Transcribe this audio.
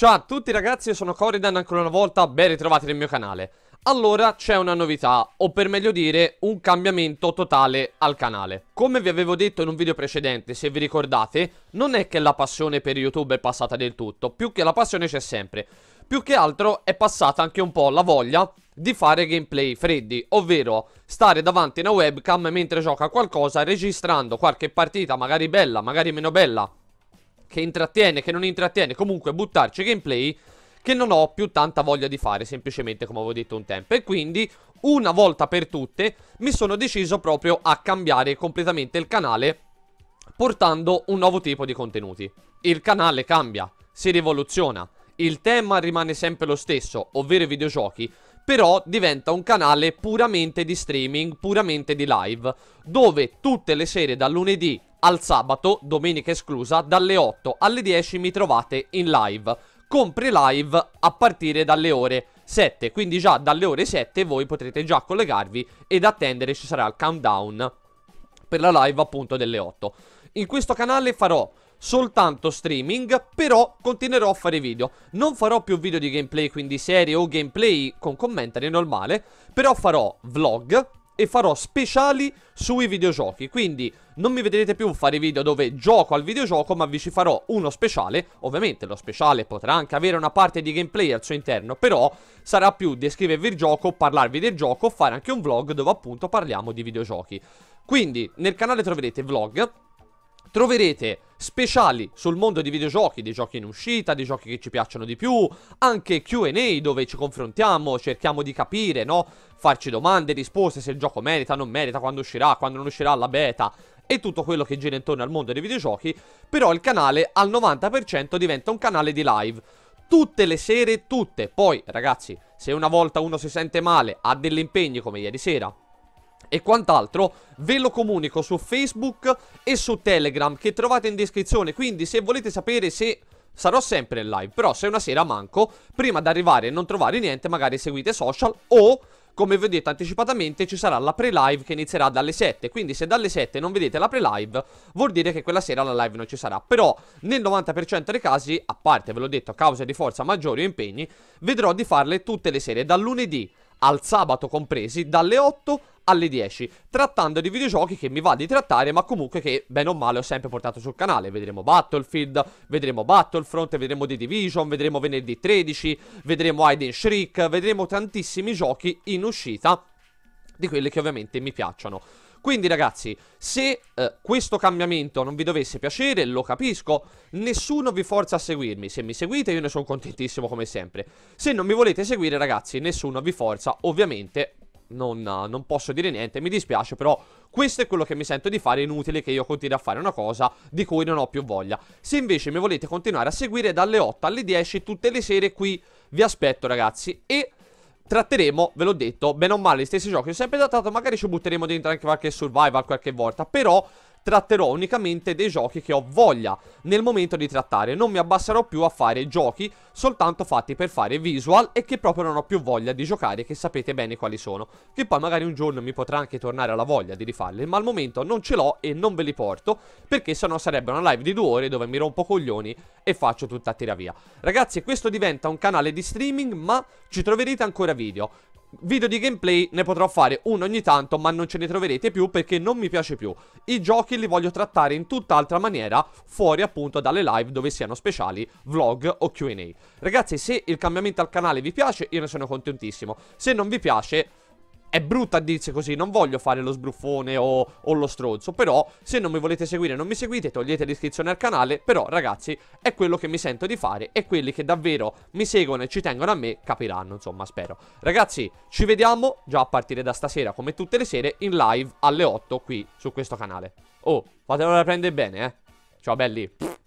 Ciao a tutti ragazzi, io sono Coridan, ancora una volta ben ritrovati nel mio canale. Allora c'è una novità, o per meglio dire un cambiamento totale al canale. Come vi avevo detto in un video precedente, se vi ricordate, non è che la passione per YouTube è passata del tutto, più che la passione c'è sempre. Più che altro è passata anche un po' la voglia di fare gameplay freddi, ovvero stare davanti a una webcam mentre gioca qualcosa, registrando qualche partita, magari bella, magari meno bella, che intrattiene, che non intrattiene, comunque buttarci gameplay che non ho più tanta voglia di fare semplicemente come avevo detto un tempo e quindi una volta per tutte mi sono deciso proprio a cambiare completamente il canale portando un nuovo tipo di contenuti. Il canale cambia, si rivoluziona, il tema rimane sempre lo stesso, ovvero i videogiochi, però diventa un canale puramente di streaming, puramente di live, dove tutte le sere dal lunedì al sabato, domenica esclusa, dalle 8 alle 10 mi trovate in live con live a partire dalle ore 7, quindi già dalle ore 7 voi potrete già collegarvi ed attendere ci sarà il countdown per la live appunto delle 8. In questo canale farò soltanto streaming, però continuerò a fare video. Non farò più video di gameplay, quindi serie o gameplay con commentary normale, però farò vlog, e farò speciali sui videogiochi. Quindi non mi vedrete più fare video dove gioco al videogioco, ma vi ci farò uno speciale. Ovviamente lo speciale potrà anche avere una parte di gameplay al suo interno, però sarà più descrivervi il gioco, parlarvi del gioco, fare anche un vlog dove appunto parliamo di videogiochi. Quindi nel canale troverete vlog, troverete speciali sul mondo dei videogiochi, dei giochi in uscita, dei giochi che ci piacciono di più, anche QA dove ci confrontiamo, cerchiamo di capire, no? Farci domande, risposte se il gioco merita, non merita, quando uscirà, quando non uscirà la beta e tutto quello che gira intorno al mondo dei videogiochi, però il canale al 90% diventa un canale di live. Tutte le sere, tutte. Poi, ragazzi, se una volta uno si sente male, ha degli impegni come ieri sera, e quant'altro ve lo comunico su Facebook e su Telegram che trovate in descrizione, quindi se volete sapere se... Sarò sempre in live, però se una sera manco, prima di arrivare e non trovare niente, magari seguite social o come vi ho detto anticipatamente ci sarà la pre-live che inizierà dalle 7 Quindi se dalle 7 non vedete la pre-live vuol dire che quella sera la live non ci sarà Però nel 90% dei casi, a parte ve l'ho detto a causa di forza maggiori o impegni Vedrò di farle tutte le sere, dal lunedì al sabato compresi, dalle 8 alle 10, trattando di videogiochi che mi va di trattare, ma comunque che bene o male ho sempre portato sul canale. Vedremo Battlefield, vedremo Battlefront, vedremo The Division, vedremo venerdì 13, vedremo Hidden Shriek, vedremo tantissimi giochi in uscita di quelli che ovviamente mi piacciono. Quindi ragazzi, se eh, questo cambiamento non vi dovesse piacere, lo capisco, nessuno vi forza a seguirmi. Se mi seguite io ne sono contentissimo come sempre. Se non mi volete seguire ragazzi, nessuno vi forza, ovviamente... Non, non, posso dire niente, mi dispiace però questo è quello che mi sento di fare, è inutile che io continui a fare una cosa di cui non ho più voglia. Se invece mi volete continuare a seguire dalle 8 alle 10 tutte le sere qui vi aspetto ragazzi e tratteremo, ve l'ho detto, bene o male, gli stessi giochi. Ho sempre trattato, magari ci butteremo dentro anche qualche survival qualche volta, però tratterò unicamente dei giochi che ho voglia nel momento di trattare, non mi abbasserò più a fare giochi soltanto fatti per fare visual e che proprio non ho più voglia di giocare che sapete bene quali sono, che poi magari un giorno mi potrà anche tornare alla voglia di rifarli, ma al momento non ce l'ho e non ve li porto perché sennò sarebbe una live di due ore dove mi rompo coglioni e faccio tutta a tiravia. Ragazzi questo diventa un canale di streaming ma ci troverete ancora video, Video di gameplay ne potrò fare uno ogni tanto ma non ce ne troverete più perché non mi piace più I giochi li voglio trattare in tutt'altra maniera fuori appunto dalle live dove siano speciali, vlog o Q&A Ragazzi se il cambiamento al canale vi piace io ne sono contentissimo Se non vi piace è brutto a dirsi così, non voglio fare lo sbruffone o, o, lo stronzo, però se non mi volete seguire non mi seguite, togliete l'iscrizione al canale, però ragazzi è quello che mi sento di fare e quelli che davvero mi seguono e ci tengono a me capiranno, insomma spero. Ragazzi ci vediamo già a partire da stasera come tutte le sere in live alle 8 qui su questo canale. Oh, fatelo prendere bene eh, ciao belli.